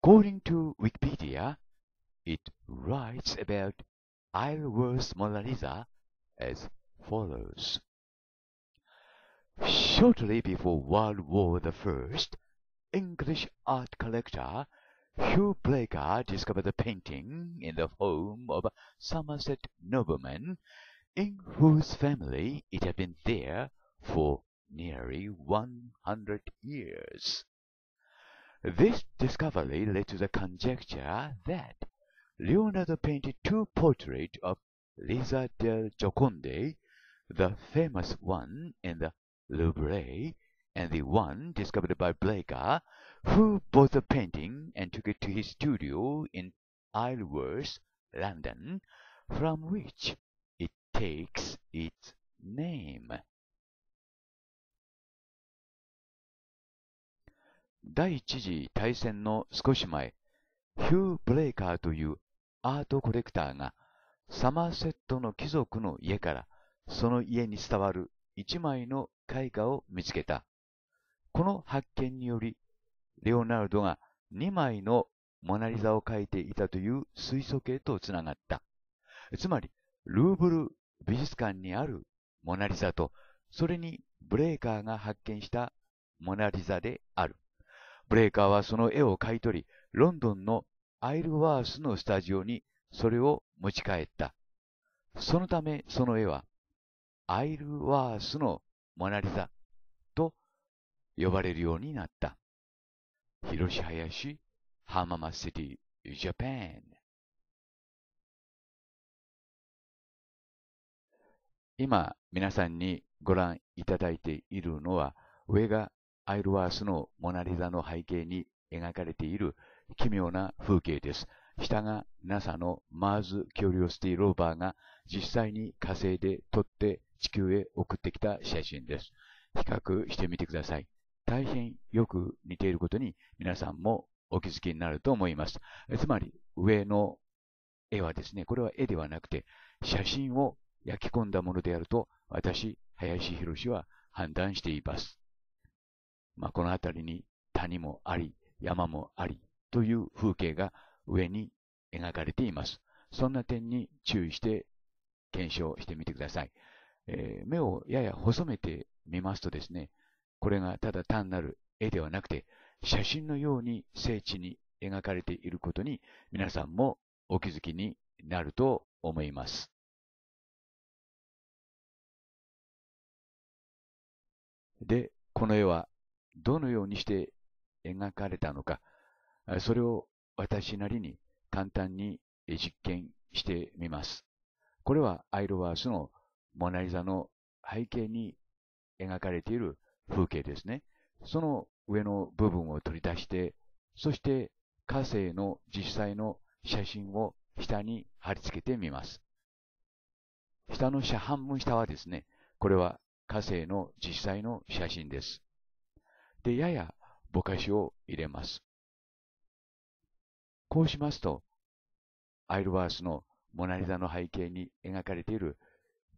According to Wikipedia, it writes about Isleworth's Mona Lisa as follows. Shortly before World War I, English art collector Hugh Blaker discovered the painting in the home of a Somerset nobleman, in whose family it had been there for nearly 100 years. This discovery led to the conjecture that Leonardo painted two portraits of Lisa del Gioconde, the famous one in the Louvre, and the one discovered by Blaga, who bought the painting and took it to his studio in Isleworth, London, from which it takes its name. 第一次大戦の少し前、ヒュー・ブレイカーというアートコレクターが、サマーセットの貴族の家から、その家に伝わる一枚の絵画を見つけた。この発見により、レオナルドが二枚のモナリザを描いていたという水素系とつながった。つまり、ルーブル美術館にあるモナリザと、それにブレイカーが発見したモナリザである。ブレーカーはその絵を買い取り、ロンドンのアイルワースのスタジオにそれを持ち帰った。そのためその絵は、アイルワースのモナリザと呼ばれるようになった。広し林浜松シティジャパン今皆さんにご覧いただいているのは上がアイルワースのモナリザの背景に描かれている奇妙な風景です。下が NASA のマーズ・キュリオスティ・ローバーが実際に火星で撮って地球へ送ってきた写真です。比較してみてください。大変よく似ていることに皆さんもお気づきになると思います。つまり、上の絵はですね、これは絵ではなくて、写真を焼き込んだものであると、私、林博士は判断しています。まあ、この辺りに谷もあり、山もあり、という風景が上に描かれています。そんな点に注意して検証してみてください。えー、目をやや細めてみますとですね、これがただ単なる絵ではなくて、写真のように精緻に描かれていることに皆さんもお気づきになると思います。で、この絵はどのようにして描かれたのか、それを私なりに簡単に実験してみます。これはアイロワースのモナリザの背景に描かれている風景ですね。その上の部分を取り出して、そして火星の実際の写真を下に貼り付けてみます。下の下半分下はですね、これは火星の実際の写真です。で、ややぼかしを入れます。こうしますと、アイルワースのモナリザの背景に描かれている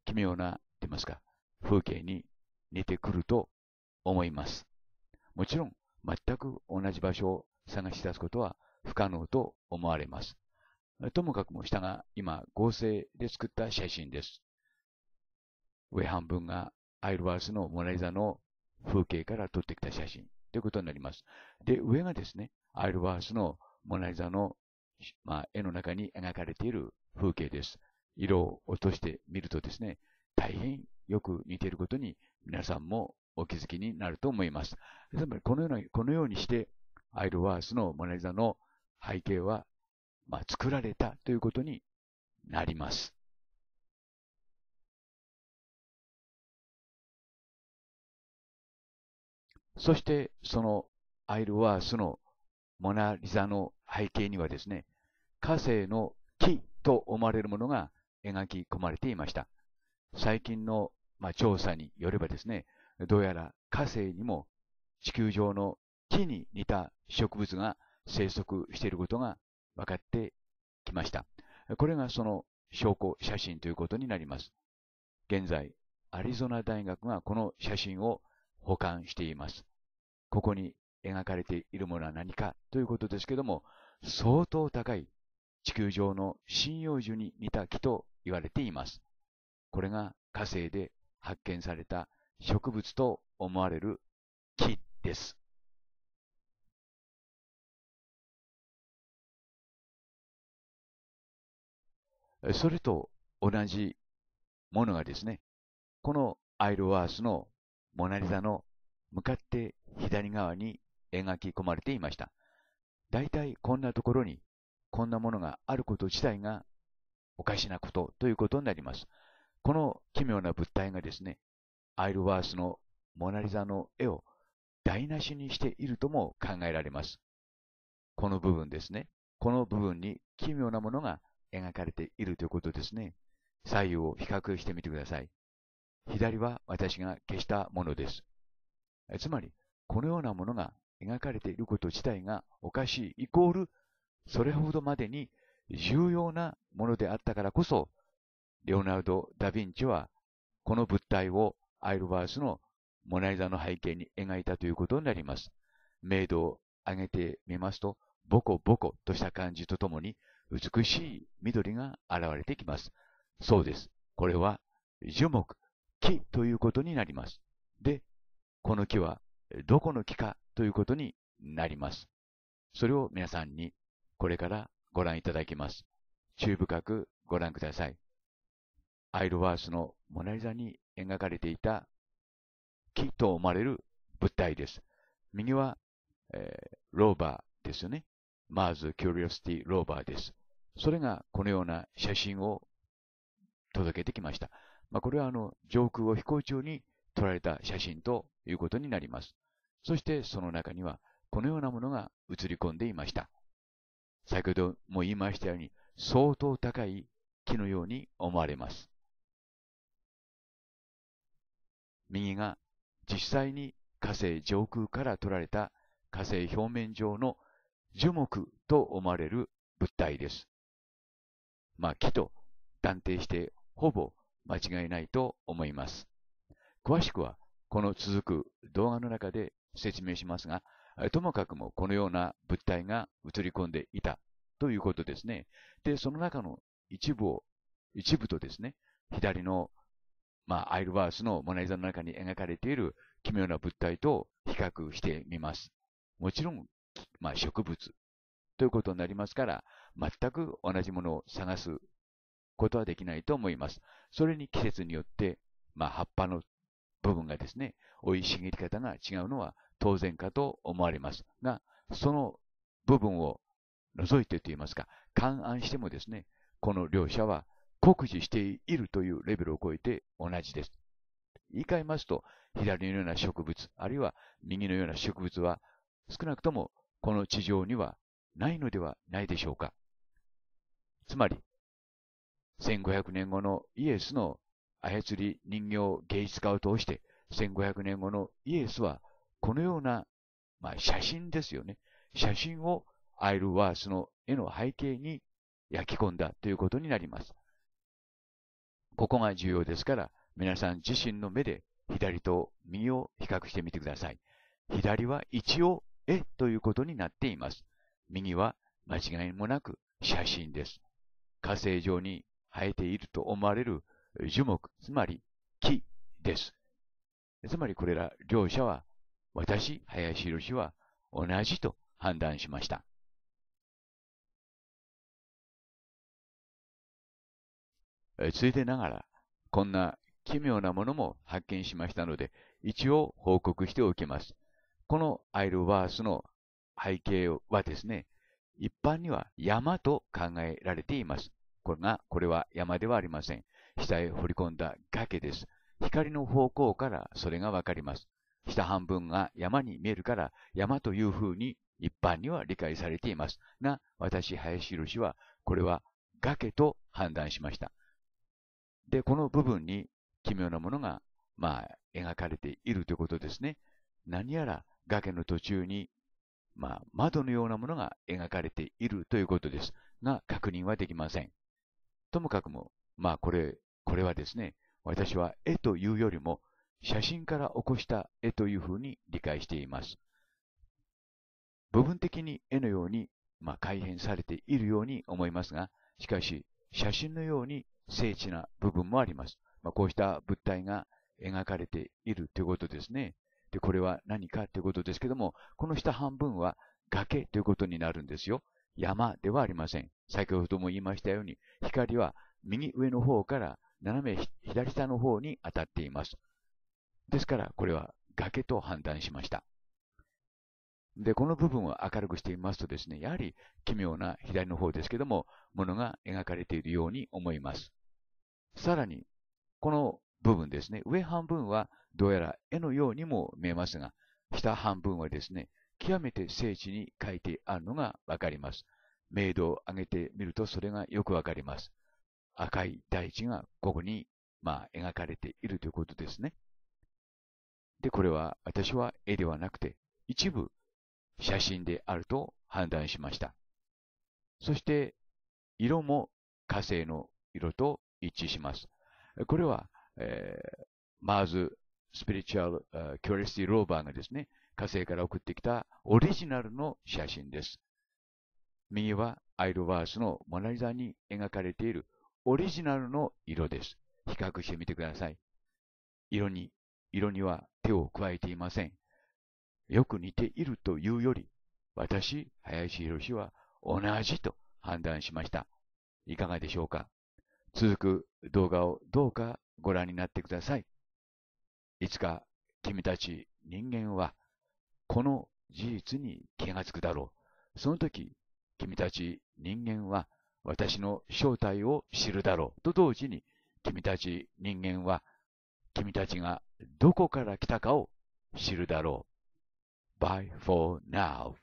奇妙な、と言いますか、風景に似てくると思います。もちろん、全く同じ場所を探し出すことは不可能と思われます。ともかくも下が今合成で作った写真です。上半分がアイルワースのモナリザの風景から撮ってきた写真ということになります。で、上がですね、アイルワースのモナリザの、まあ、絵の中に描かれている風景です。色を落としてみるとですね、大変よく似ていることに皆さんもお気づきになると思います。つまりこのような、このようにして、アイルワースのモナリザの背景は、まあ、作られたということになります。そして、そのアイルワースのモナリザの背景にはですね、火星の木と思われるものが描き込まれていました。最近の、まあ、調査によればですね、どうやら火星にも地球上の木に似た植物が生息していることが分かってきました。これがその証拠写真ということになります。現在、アリゾナ大学がこの写真を保管しています。ここに描かれているものは何かということですけども、相当高い地球上の針葉樹に似た木と言われています。これが火星で発見された植物と思われる木です。それと同じものがですね、このアイルワースのモナリザの向かって左側に描き込まれていました。大体こんなところにこんなものがあること自体がおかしなことということになります。この奇妙な物体がですね、アイルワースのモナリザの絵を台無しにしているとも考えられます。この部分ですね。この部分に奇妙なものが描かれているということですね。左右を比較してみてください。左は私が消したものです。つまり、このようなものが描かれていること自体がおかしい、イコール、それほどまでに重要なものであったからこそ、レオナルド・ダ・ヴィンチは、この物体をアイルバースのモナリザの背景に描いたということになります。明度を上げてみますと、ボコボコとした感じとともに、美しい緑が現れてきます。そうです。これは、樹木、木ということになります。で、この木はどこの木かということになります。それを皆さんにこれからご覧いただきます。注意深くご覧ください。アイルワースのモナリザに描かれていた木と思われる物体です。右は、えー、ローバーですよね。マーズ・キュリオスティ・ローバーです。それがこのような写真を届けてきました。まあ、これはあの上空を飛行中に撮られた写真ということになります。そしてその中にはこのようなものが写り込んでいました。先ほども言いましたように相当高い木のように思われます。右が実際に火星上空から撮られた火星表面上の樹木と思われる物体です。まあ木と断定してほぼ間違いないと思います。詳しくは、この続く動画の中で説明しますが、ともかくもこのような物体が映り込んでいたということですね。で、その中の一部を、一部とですね、左の、まあ、アイルバースのモナリザの中に描かれている奇妙な物体と比較してみます。もちろん、まあ、植物ということになりますから、全く同じものを探すことはできないと思います。それに季節によって、まあ、葉っぱの部分がですね、生い茂り方が違うのは当然かと思われますが、その部分を除いてと言いますか、勘案してもですね、この両者は酷似しているというレベルを超えて同じです。言い換えますと、左のような植物、あるいは右のような植物は、少なくともこの地上にはないのではないでしょうか。つまり、1500年後のイエスの操り人形芸術家を通して、1500年後のイエスは、このような、まあ、写真ですよね。写真をアイルワースの絵の背景に焼き込んだということになります。ここが重要ですから、皆さん自身の目で左と右を比較してみてください。左は一応絵ということになっています。右は間違いもなく写真です。火星上に生えていると思われる樹木、つまり木です。つまりこれら両者は、私、林宏は同じと判断しました。続いてながら、こんな奇妙なものも発見しましたので、一応報告しておきます。このアイルワースの背景はですね、一般には山と考えられています。これが、これは山ではありません。下へ掘り込んだ崖です。光の方向からそれがわかります。下半分が山に見えるから山という風に一般には理解されています。が、私、林博は、これは崖と判断しました。で、この部分に奇妙なものが、まあ、描かれているということですね。何やら崖の途中に、まあ、窓のようなものが描かれているということです。が、確認はできません。ともかくも、まあこれ、これはですね、私は絵というよりも写真から起こした絵というふうに理解しています。部分的に絵のように、まあ、改変されているように思いますが、しかし写真のように精緻な部分もあります。まあ、こうした物体が描かれているということですね。で、これは何かということですけども、この下半分は崖ということになるんですよ。山ではありません。先ほども言いましたように、光は右上の方から斜め左下の方に当たっています。ですから、これは崖と判断しました。で、この部分を明るくしてみますとですね、やはり奇妙な左の方ですけども、ものが描かれているように思います。さらに、この部分ですね、上半分はどうやら絵のようにも見えますが、下半分はですね、極めて精緻に描いてあるのがわかります。明度を上げてみるとそれがよくわかります。赤い大地がここに、まあ、描かれているということですね。で、これは私は絵ではなくて、一部写真であると判断しました。そして、色も火星の色と一致します。これは、えー、マーズ・スピリチュアル・キュアリスティ・ローバーがですね、火星から送ってきたオリジナルの写真です。右はアイルワースのモナリザに描かれているオリジナルの色です。比較してみてください。色に、色には手を加えていません。よく似ているというより、私、林博は同じと判断しました。いかがでしょうか続く動画をどうかご覧になってください。いつか君たち人間はこの事実に気がつくだろう。その時君たち人間は私の正体を知るだろうと同時に、君たち人間は、君たちがどこから来たかを知るだろう。Bye for now.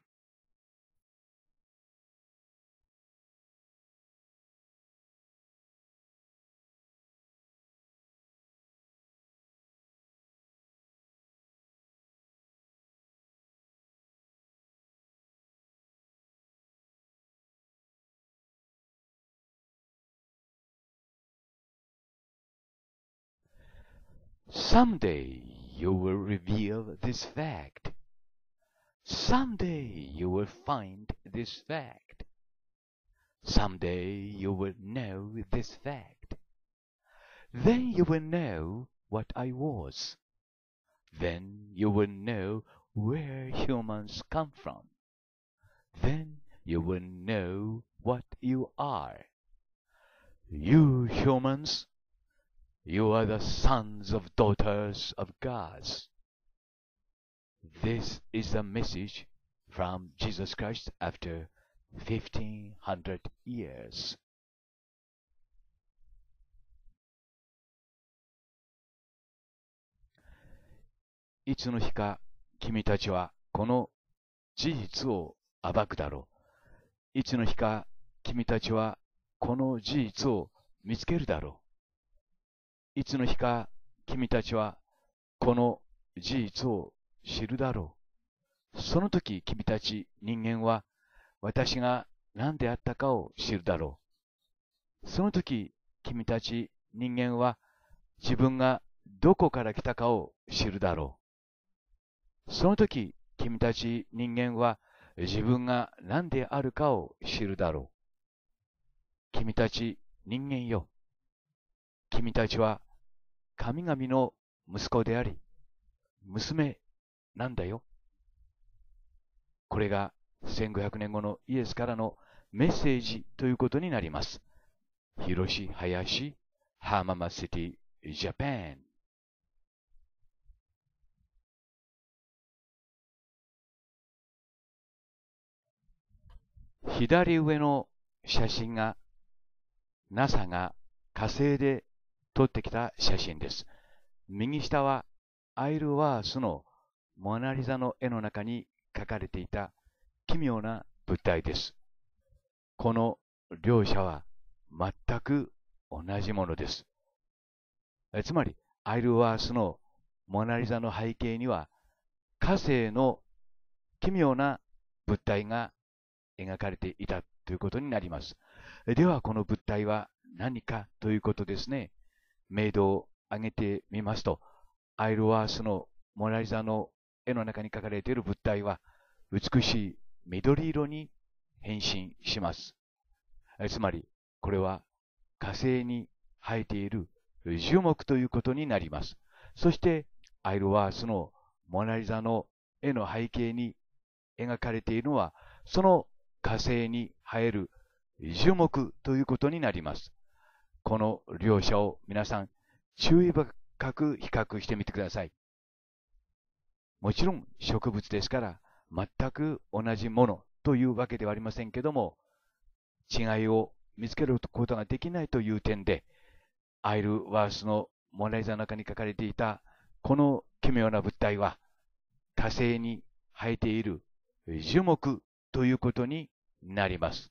Some day you will reveal this fact. Some day you will find this fact. Some day you will know this fact. Then you will know what I was. Then you will know where humans come from. Then you will know what you are. You humans You are the sons of daughters of God. This is the message from Jesus Christ after 1500 years. いつの日か君たちはこの事実を暴くだろう。いつの日か君たちはこの事実を見つけるだろう。いつの日か君たちはこの事実を知るだろう。その時君たち人間は私が何であったかを知るだろう。その時君たち人間は自分がどこから来たかを知るだろう。その時君たち人間は自分が何であるかを知るだろう。君たち人間よ。君たちは神々の息子であり、娘なんだよ。これが1500年後のイエスからのメッセージということになります。広し林ママシティジャパン左上の写真が NASA が火星で撮ってきた写真です。右下はアイルワースのモナリザの絵の中に描かれていた奇妙な物体です。この両者は全く同じものです。えつまり、アイルワースのモナリザの背景には火星の奇妙な物体が描かれていたということになります。では、この物体は何かということですね。メイドを挙げてみますと、アイルワースのモナリザの絵の中に描かれている物体は、美しい緑色に変身します。つまり、これは火星に生えている樹木ということになります。そして、アイルワースのモナリザの絵の背景に描かれているのは、その火星に生える樹木ということになります。この両者を皆さん注意深く比較してみてください。もちろん植物ですから全く同じものというわけではありませんけども、違いを見つけることができないという点で、アイル・ワースのモナリザの中に書かれていたこの奇妙な物体は、火星に生えている樹木ということになります。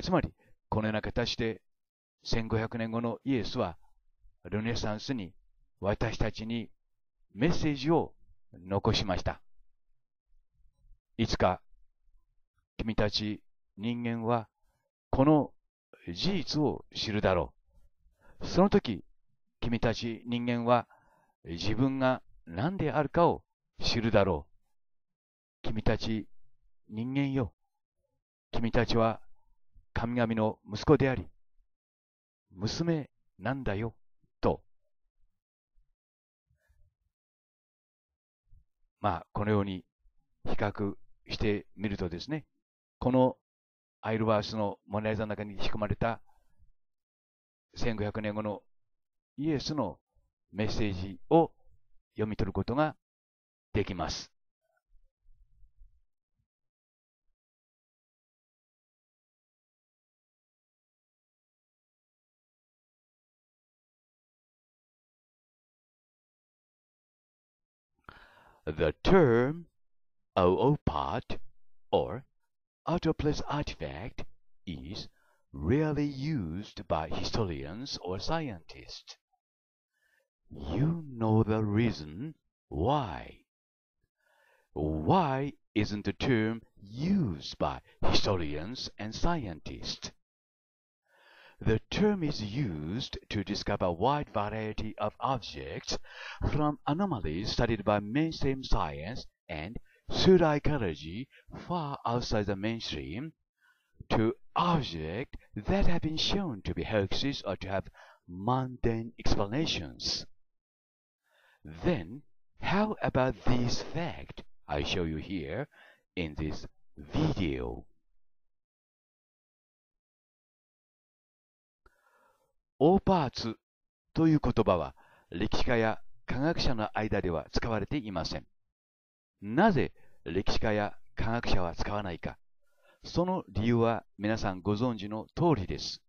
つまり、このような形で1500年後のイエスは、ルネサンスに私たちにメッセージを残しました。いつか、君たち人間は、この事実を知るだろう。その時、君たち人間は、自分が何であるかを知るだろう。君たち人間よ。君たちは神々の息子であり、娘なんだよ、と。まあ、このように比較してみるとですね、このアイルバースのモナリザの中に仕込まれた1500年後のイエスのメッセージを読み取ることができます。The term oopod or "autoplace artifact is rarely used by historians or scientists. You know the reason why. Why isn't the term used by historians and scientists? The term is used to describe a wide variety of objects, from anomalies studied by mainstream science and pseudoecology far outside the mainstream, to objects that have been shown to be hoaxes or to have mundane explanations. Then, how about this fact I show you here in this video? オーパーツという言葉は歴史家や科学者の間では使われていません。なぜ歴史家や科学者は使わないか、その理由は皆さんご存知の通りです。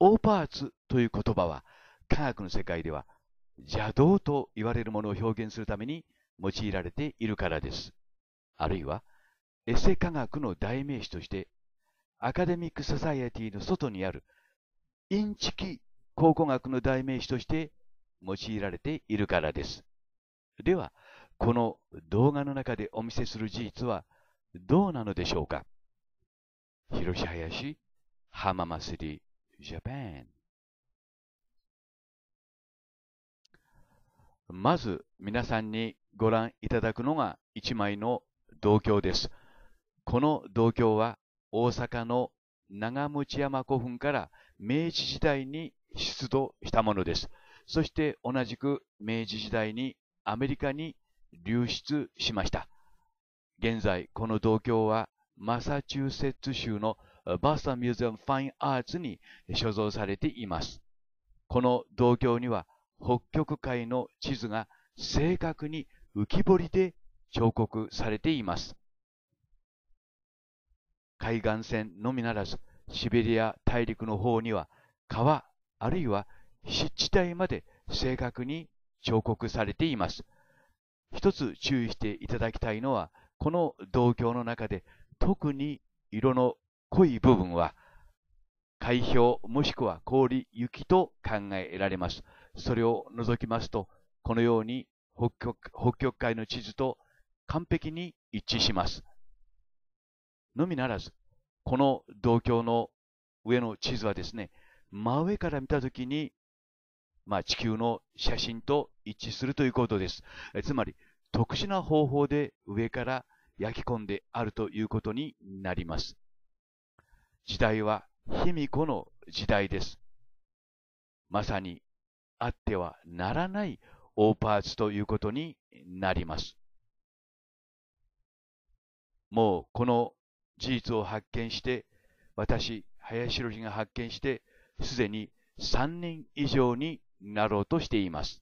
オーパーツという言葉は科学の世界では邪道と言われるものを表現するために用いられているからです。あるいはエセ科学の代名詞としてアカデミック・ソサイエティの外にあるインチキ考古学の代名詞として用いられているからです。では、この動画の中でお見せする事実はどうなのでしょうか広し林浜祭りジャパンまず皆さんにご覧いただくのが一枚の銅鏡です。この銅鏡は大阪の長持山古墳から明治時代に出土したものです。そして同じく明治時代にアメリカに流出しました。現在、この銅鏡はマサチューセッツ州のバスタミュージアムファインアーツに所蔵されています。この銅鏡には北極海の地図が正確に浮き彫りで彫刻されています。海岸線のみならず、シベリア大陸の方には川あるいは湿地帯まで正確に彫刻されています。一つ注意していただきたいのは、この銅鏡の中で特に色の濃い部分は、海氷もしくは氷雪と考えられます。それを除きますと、このように北極北極海の地図と完璧に一致します。のみならず、この銅鏡の上の地図はですね、真上から見たときに、まあ、地球の写真と一致するということです。つまり、特殊な方法で上から焼き込んであるということになります。時代は卑弥呼の時代です。まさにあってはならない大パーツということになります。もうこの事実を発見して、私、林博が発見して、すでに3人以上になろうとしています。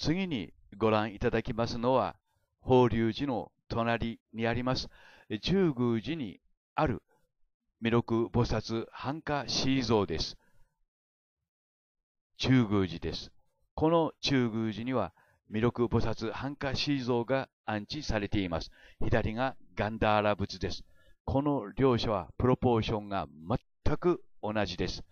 次にご覧いただきますのは、法隆寺の隣にあります、中宮寺にある弥勒菩薩繁華シ像です。中宮寺です。この中宮寺には弥勒菩薩半化シー像が安置されています。左がガンダーラ仏です。この両者はプロポーションが全く同じです。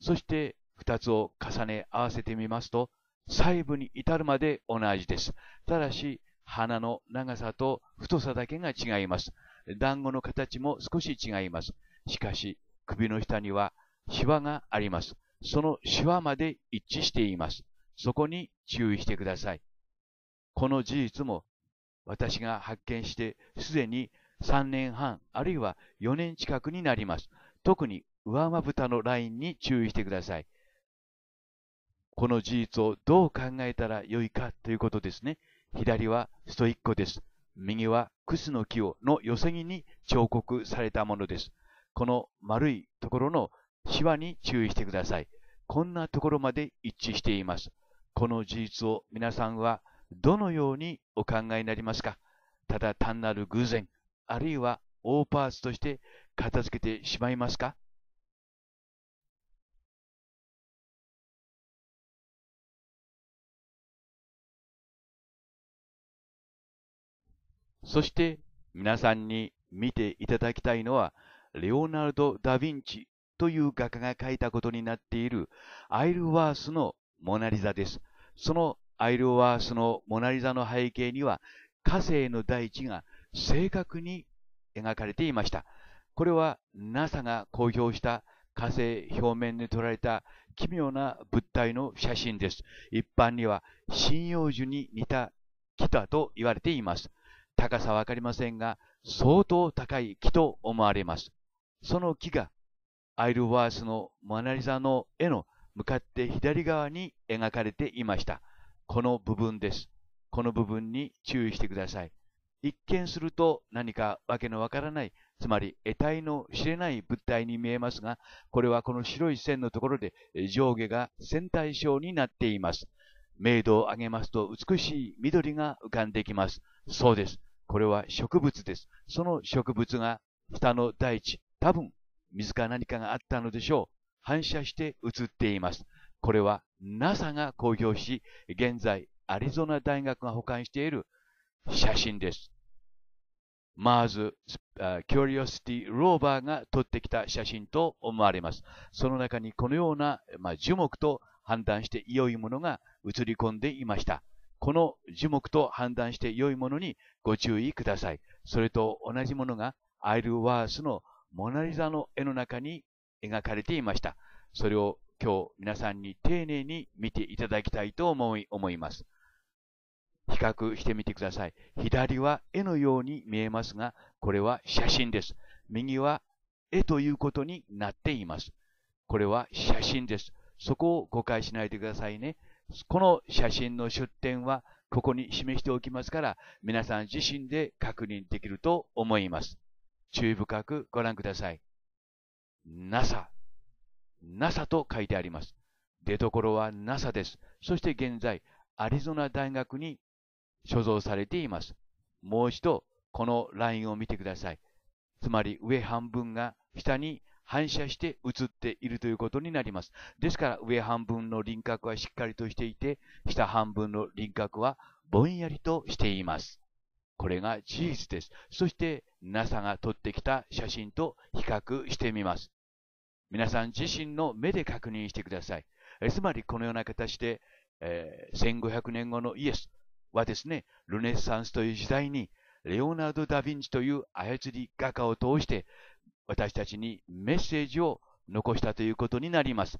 そして2つを重ね合わせてみますと、細部に至るまで同じです。ただし、花の長さと太さだけが違います。団子の形も少し違います。しかし、首の下にはシワがあります。そのシワまで一致しています。そこに注意してください。この事実も私が発見してすでに3年半あるいは4年近くになります。特に上まぶたのラインに注意してください。この事実をどう考えたらよいかということですね。左はストイッコです。右はクスの木をの寄せ木に彫刻されたものです。この丸いところのシワに注意してください。こんなところまで一致しています。この事実を皆さんはどのようにお考えになりますかただ単なる偶然、あるいは大パーツとして片付けてしまいますかそして皆さんに見ていただきたいのは、レオナルド・ダ・ヴィンチという画家が描いたことになっているアイルワースのモナリザです。そのアイルワースのモナリザの背景には火星の大地が正確に描かれていました。これは NASA が公表した火星表面で撮られた奇妙な物体の写真です。一般には針葉樹に似た木だと言われています。高さわかりませんが、相当高い木と思われます。その木がアイルワースのモナリザの絵の向かって左側に描かれていました。この部分です。この部分に注意してください。一見すると何かわけのわからない、つまり得体の知れない物体に見えますが、これはこの白い線のところで上下が線対称になっています。明度を上げますと美しい緑が浮かんできます。そうです。これは植物です。その植物が下の大地、多分水か何かがあったのでしょう。反射して映っています。これは NASA が公表し、現在アリゾナ大学が保管している写真です。マーズ・ s Curiosity r o が撮ってきた写真と思われます。その中にこのような、まあ、樹木と判断して良いものが映り込んでいました。この樹木と判断して良いものにご注意ください。それと同じものがアイルワースのモナリザの絵の中に描かれていました。それを今日皆さんに丁寧に見ていただきたいと思い、思います。比較してみてください。左は絵のように見えますが、これは写真です。右は絵ということになっています。これは写真です。そこを誤解しないでくださいね。この写真の出典はここに示しておきますから、皆さん自身で確認できると思います。注意深くご覧ください。NASA NASA と書いてあります。出所は NASA です。そして現在、アリゾナ大学に所蔵されています。もう一度、このラインを見てください。つまり上半分が下に反射して映っているということになります。ですから上半分の輪郭はしっかりとしていて、下半分の輪郭はぼんやりとしています。これが事実です。そして NASA が撮ってきた写真と比較してみます。皆さん自身の目で確認してください。えつまりこのような形で、えー、1500年後のイエスはですね、ルネサンスという時代に、レオナルド・ダ・ヴィンチという操り画家を通して、私たちにメッセージを残したということになります。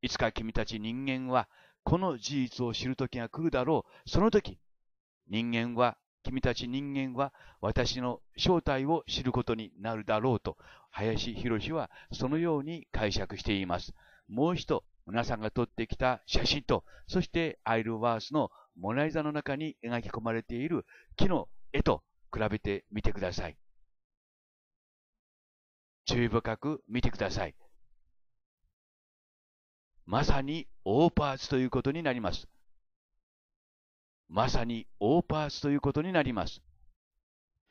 いつか君たち人間は、この事実を知る時が来るだろう。その時、人間は君たち人間は私の正体を知ることになるだろうと、林博はそのように解釈しています。もう一度、皆さんが撮ってきた写真と、そしてアイルワースのモナリザの中に描き込まれている木の絵と比べてみてください。注意深く見てください。まさにオーパーツということになります。まさにーパーツということになります。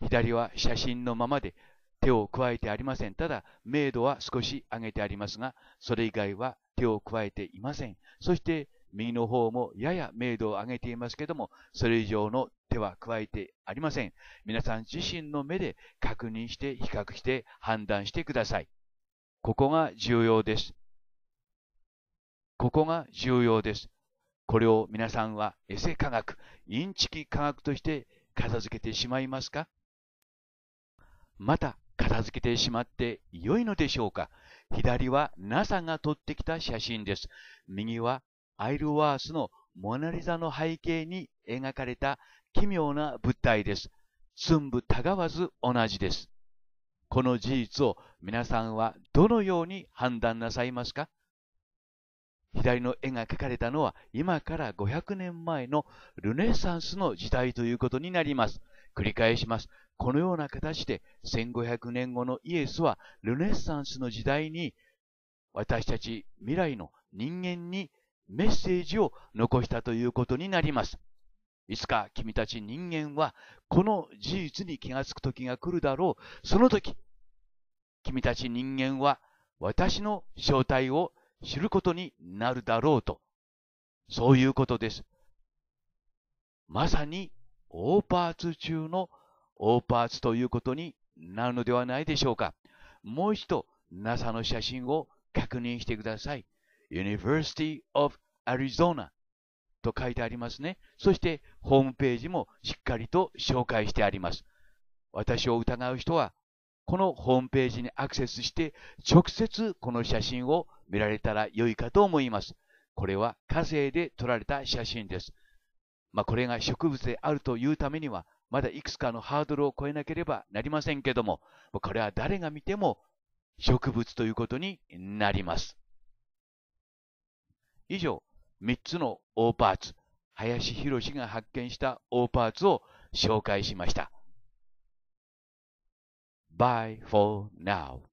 左は写真のままで手を加えてありません。ただ、明度は少し上げてありますが、それ以外は手を加えていません。そして、右の方もやや明度を上げていますけども、それ以上の手は加えてありません。皆さん自身の目で確認して比較して判断してください。ここが重要です。ここが重要です。これを皆さんはエセ科学、インチキ科学として片付けてしまいますかまた、片付けてしまって良いのでしょうか左は NASA が撮ってきた写真です。右はアイルワースのモナリザの背景に描かれた奇妙な物体です。寸部たがわず同じです。この事実を皆さんはどのように判断なさいますか左の絵が描かれたのは今から500年前のルネサンスの時代ということになります。繰り返します。このような形で1500年後のイエスはルネサンスの時代に私たち未来の人間にメッセージを残したということになります。いつか君たち人間はこの事実に気がつく時が来るだろう。その時、君たち人間は私の正体を知ることになるだろうと。そういうことです。まさに、オーパーツ中のオーパーツということになるのではないでしょうか。もう一度、NASA の写真を確認してください。University of Arizona と書いてありますね。そして、ホームページもしっかりと紹介してあります。私を疑う人はこのホームページにアクセスして直接この写真を見られたら良いかと思います。これは火星で撮られた写真です。まあ、これが植物であるというためには、まだいくつかのハードルを超えなければなりませんけども、これは誰が見ても植物ということになります。以上、3つの O パーツ、林博が発見した O パーツを紹介しました。Bye for now.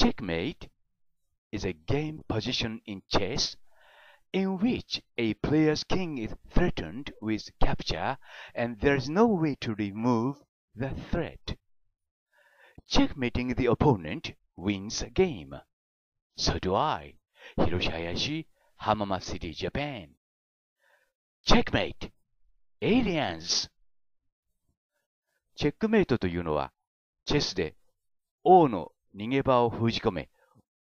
Checkmate is a game position in chess in which a player's king is threatened with capture and there is no way to remove the threat. Checkmating the opponent wins a game. So do I, Hiroshi Hayashi, Hamama City, Japan. Checkmate! Aliens! チェックメイトというのは、チェスで王の逃げ場を封じ込め、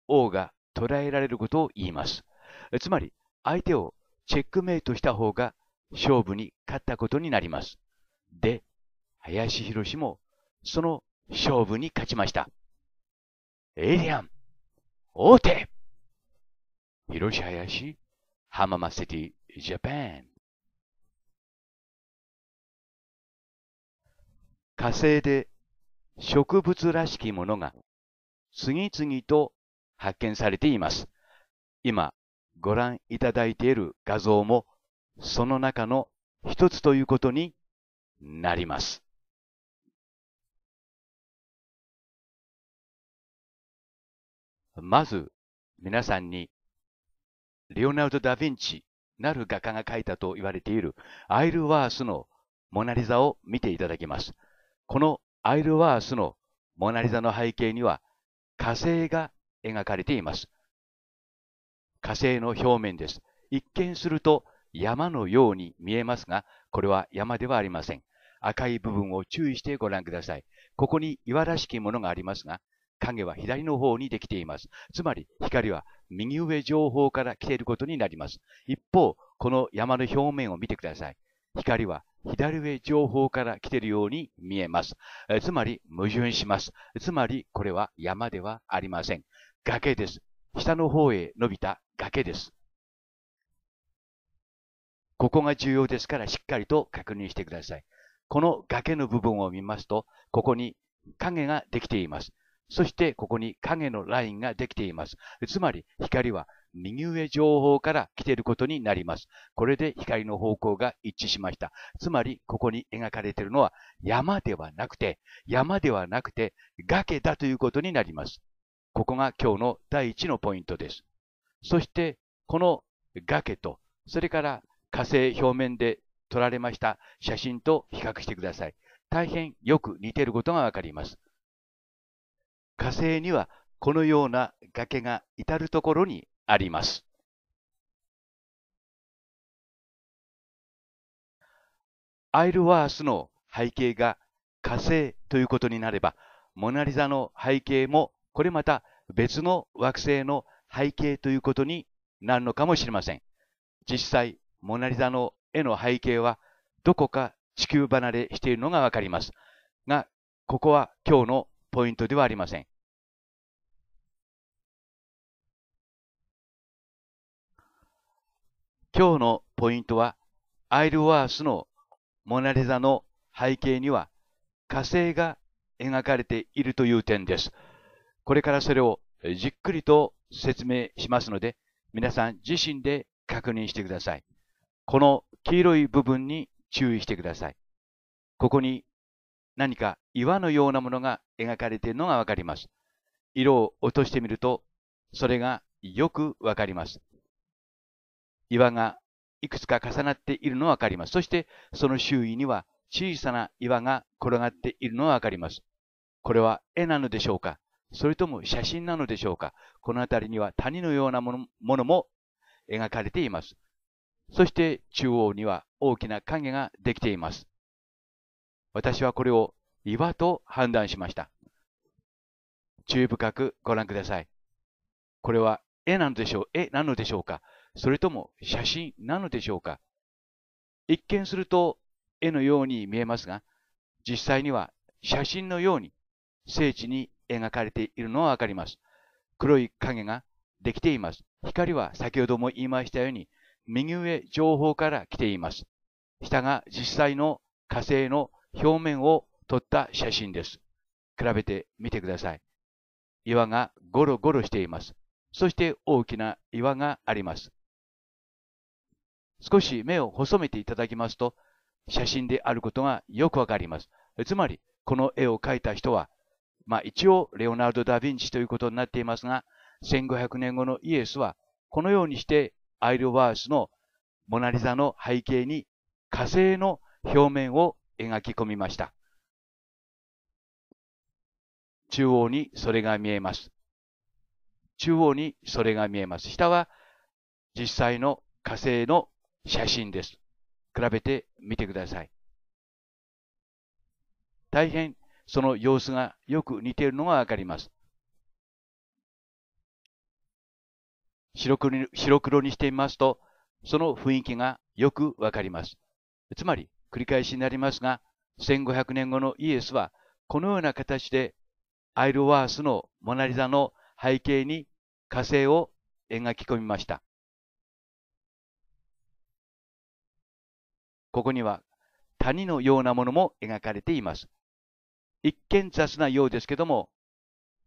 王が捕らえられることを言います。つまり、相手をチェックメイトした方が勝負に勝ったことになります。で、林博もその勝負に勝ちました。エイリアン、王手広林、浜松シティ、ジャパン。火星で植物らしきものが次々と発見されています。今、ご覧いただいている画像も、その中の一つということになります。まず、皆さんに、レオナルド・ダ・ヴィンチなる画家が描いたと言われているアイルワースのモナリザを見ていただきます。このアイルワースのモナリザの背景には火星が描かれています。火星の表面です。一見すると山のように見えますが、これは山ではありません。赤い部分を注意してご覧ください。ここに岩らしきものがありますが、影は左の方にできています。つまり光は右上上方から来ていることになります。一方、この山の表面を見てください。光は左上上方から来ているように見えます。つまり矛盾します。つまりこれは山ではありません。崖です。下の方へ伸びた崖です。ここが重要ですからしっかりと確認してください。この崖の部分を見ますと、ここに影ができています。そしてここに影のラインができています。つまり光は右上情報から来ていることになります。これで光の方向が一致しました。つまりここに描かれているのは山ではなくて、山ではなくて崖だということになります。ここが今日の第一のポイントです。そしてこの崖と、それから火星表面で撮られました写真と比較してください。大変よく似ていることがわかります。火星にはこのような崖が至るところにあります。アイルワースの背景が火星ということになれば、モナリザの背景もこれまた別の惑星の背景ということになるのかもしれません。実際、モナリザの絵の背景はどこか地球離れしているのがわかります。が、ここは今日のポイントではありません。今日のポイントは、アイルワースのモナリザの背景には火星が描かれているという点です。これからそれをじっくりと説明しますので、皆さん自身で確認してください。この黄色い部分に注意してください。ここに何か岩のようなものが描かれているのがわかります。色を落としてみると、それがよくわかります。岩がいくつか重なっているのがわかります。そして、その周囲には小さな岩が転がっているのがわかります。これは絵なのでしょうかそれとも写真なのでしょうかこの辺りには谷のようなものも描かれています。そして中央には大きな影ができています。私はこれを岩と判断しました。注意深くご覧ください。これは絵なのでしょう、絵なのでしょうかそれとも写真なのでしょうか一見すると絵のように見えますが、実際には写真のように聖地に描かれているのはわかります。黒い影ができています。光は先ほども言いましたように、右上情報から来ています。下が実際の火星の表面を撮った写真です。比べてみてください。岩がゴロゴロしています。そして大きな岩があります。少し目を細めていただきますと、写真であることがよくわかります。つまり、この絵を描いた人は、まあ一応、レオナルド・ダ・ヴィンチということになっていますが、1500年後のイエスは、このようにして、アイルワースのモナリザの背景に火星の表面を描き込みました。中央にそれが見えます。中央にそれが見えます。下は実際の火星の写真です。比べてみてください。大変その様子がよく似ているのがわかります。白黒に白黒にしてみますと、その雰囲気がよくわかります。つまり、繰り返しになりますが、1500年後のイエスは、このような形で、アイルワースのモナリザの背景に火星を描き込みました。ここには谷のようなものも描かれています。一見雑なようですけども、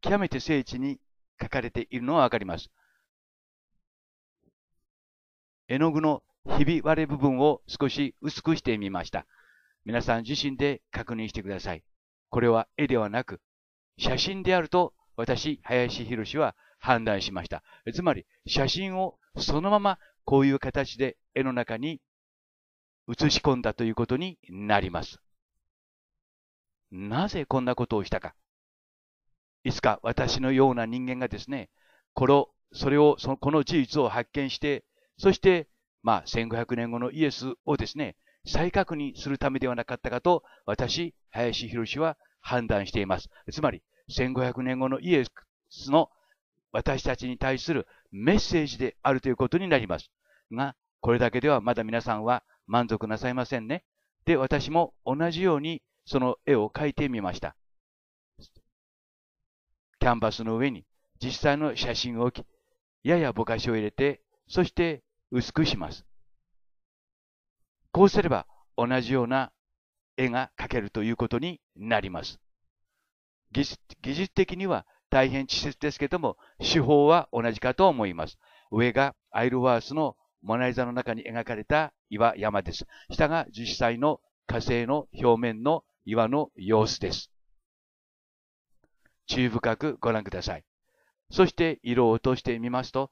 極めて精緻に描かれているのはわかります。絵の具のひび割れ部分を少し薄くしてみました。皆さん自身で確認してください。これは絵ではなく、写真であると私、林博は判断しました。つまり、写真をそのままこういう形で絵の中に写し込んだということになります。なぜこんなことをしたか。いつか私のような人間がですね、こを、それを、そのこの事実を発見して、そしてまあ、1500年後のイエスをですね、再確認するためではなかったかと、私、林博士は判断しています。つまり、1500年後のイエスの私たちに対するメッセージであるということになります。が、これだけではまだ皆さんは満足なさいませんね。で、私も同じようにその絵を描いてみました。キャンバスの上に実際の写真を置き、ややぼかしを入れて、そして薄くします。こうすれば同じような絵が描けるということになります。技術的には大変稚拙ですけども、手法は同じかと思います。上がアイルワースのモナリザの中に描かれた岩山です。下が実際の火星の表面の岩の様子です。注意深くご覧ください。そして色を落としてみますと、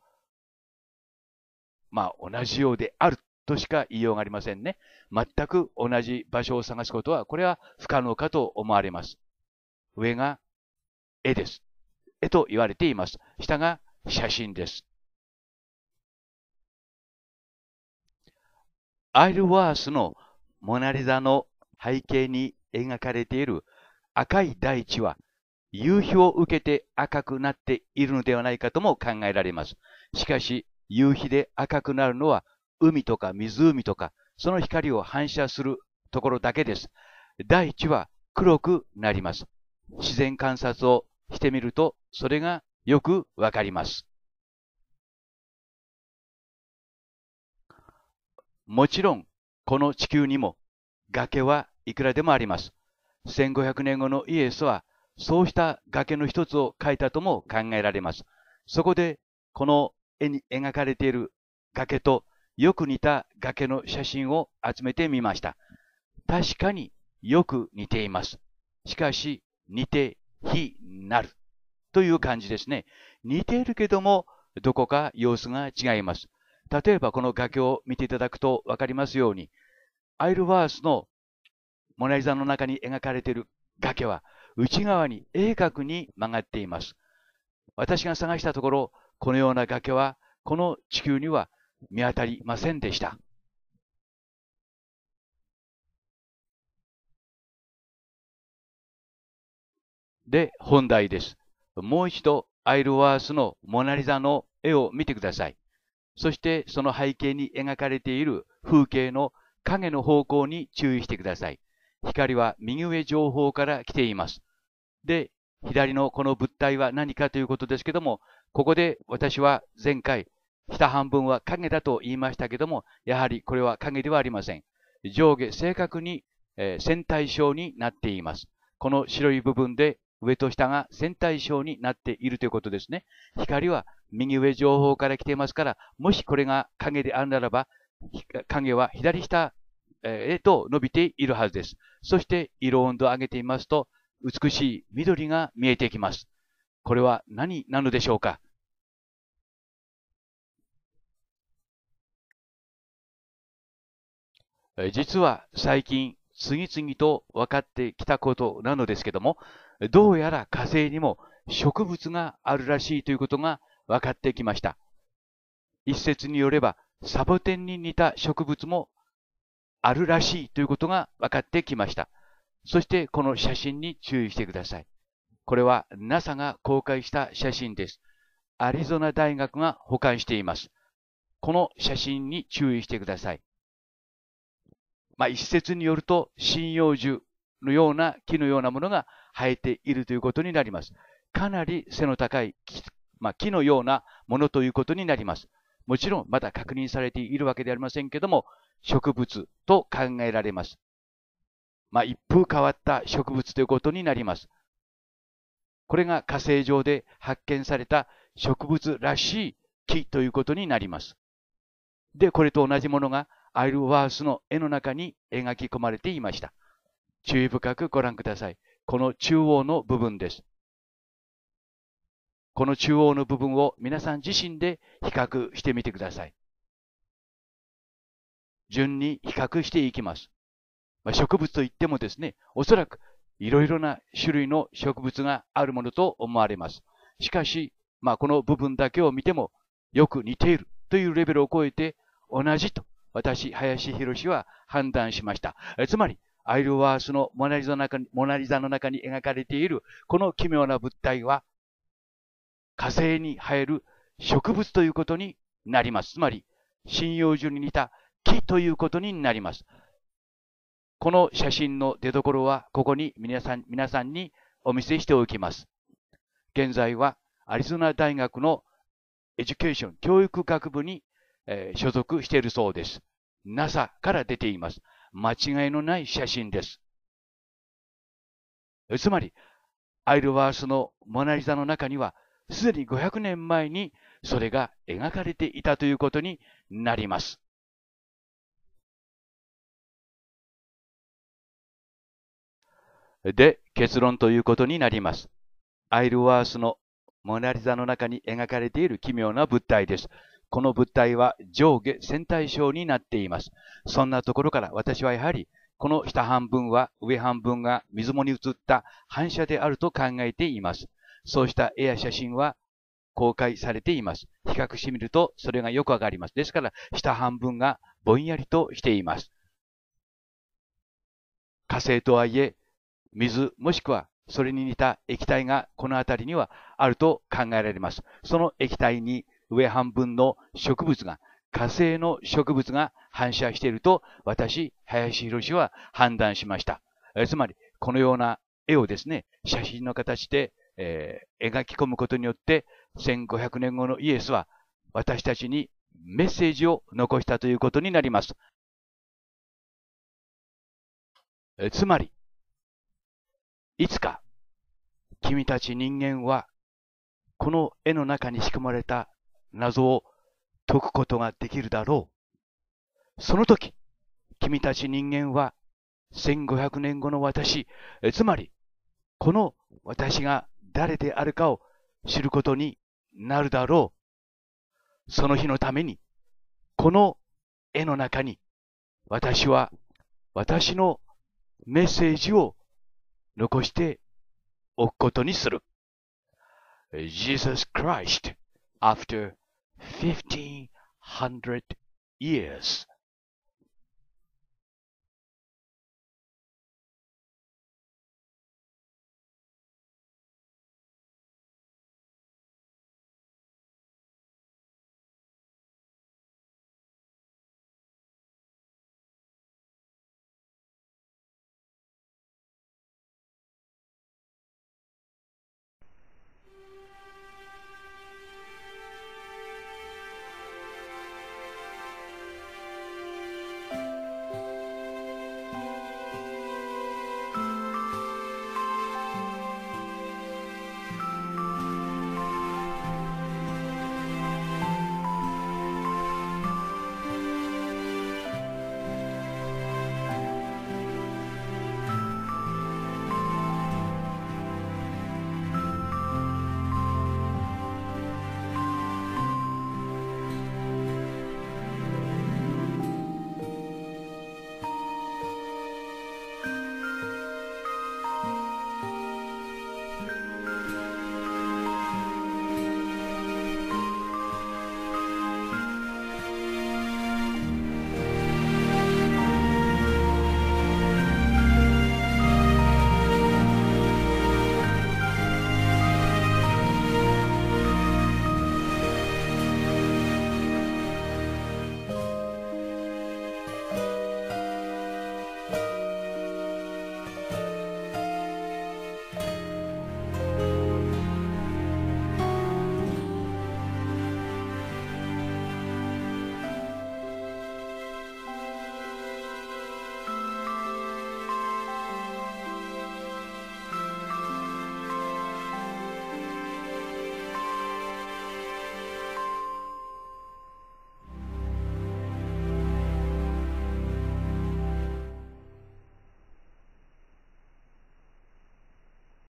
まあ、同じようであるとしか言いようがありませんね。全く同じ場所を探すことは、これは不可能かと思われます。上が絵です。絵と言われています。下が写真です。アイルワースのモナリザの背景に描かれている赤い大地は夕日を受けて赤くなっているのではないかとも考えられます。しかし、夕日で赤くなるのは海とか湖とか、その光を反射するところだけです。大地は黒くなります。自然観察をしてみると、それがよくわかります。もちろん、この地球にも崖はいくらでもあります。1500年後のイエスは、そうした崖の一つを書いたとも考えられます。そこで、この絵に描かれている崖とよく似た崖の写真を集めてみました。確かによく似ています。しかし、似て非なるという感じですね。似ているけども、どこか様子が違います。例えばこの崖を見ていただくとわかりますように、アイルワースのモナリザの中に描かれている崖は内側に鋭角に曲がっています。私が探したところ、このような崖はこの地球には見当たりませんでした。で、本題です。もう一度、アイルワースのモナリザの絵を見てください。そして、その背景に描かれている風景の影の方向に注意してください。光は右上上方から来ています。で、左のこの物体は何かということですけども、ここで私は前回、下半分は影だと言いましたけども、やはりこれは影ではありません。上下正確に、えー、線対称になっています。この白い部分で上と下が線対称になっているということですね。光は右上上方から来ていますから、もしこれが影であるならば、影は左下へと伸びているはずです。そして色温度を上げてみますと、美しい緑が見えてきます。これは何なのでしょうか実は最近次々と分かってきたことなのですけども、どうやら火星にも植物があるらしいということが分かってきました。一説によればサボテンに似た植物もあるらしいということが分かってきました。そしてこの写真に注意してください。これは NASA が公開した写真です。アリゾナ大学が保管しています。この写真に注意してください。まあ、一説によると、針葉樹のような木のようなものが生えているということになります。かなり背の高い木,、まあ、木のようなものということになります。もちろんまだ確認されているわけではありませんけども、植物と考えられます。まあ、一風変わった植物ということになります。これが火星上で発見された植物らしい木ということになります。で、これと同じものがアイルワースの絵の中に描き込まれていました。注意深くご覧ください。この中央の部分です。この中央の部分を皆さん自身で比較してみてください。順に比較していきます。まあ、植物といってもですね、おそらくいろいろな種類の植物があるものと思われます。しかし、まあ、この部分だけを見ても、よく似ているというレベルを超えて、同じと、私、林博は判断しました。つまり、アイルワースのモナリザの中にモナリザの中に描かれている、この奇妙な物体は、火星に生える植物ということになります。つまり、針葉樹に似た木ということになります。この写真の出所はここに皆さん、皆さんにお見せしておきます。現在はアリゾナ大学のエデュケーション教育学部に、えー、所属しているそうです。NASA から出ています。間違いのない写真です。つまり、アイルワースのモナリザの中には、すでに500年前にそれが描かれていたということになります。で結論ということになります。アイルワースのモナリザの中に描かれている奇妙な物体です。この物体は上下線対称になっています。そんなところから私はやはりこの下半分は上半分が水面に映った反射であると考えています。そうした絵や写真は公開されています。比較してみるとそれがよくわかります。ですから下半分がぼんやりとしています。火星とはいえ水、もしくはそれに似た液体がこの辺りにはあると考えられます。その液体に上半分の植物が、火星の植物が反射していると私、林博士は判断しました。えつまり、このような絵をですね、写真の形で、えー、描き込むことによって、1500年後のイエスは私たちにメッセージを残したということになります。えつまり、いつか、君たち人間は、この絵の中に仕組まれた謎を解くことができるだろう。その時、君たち人間は、1500年後の私、つまり、この私が誰であるかを知ることになるだろう。その日のために、この絵の中に、私は、私のメッセージを残しておくことにする。Jesus Christ, after 1500 years,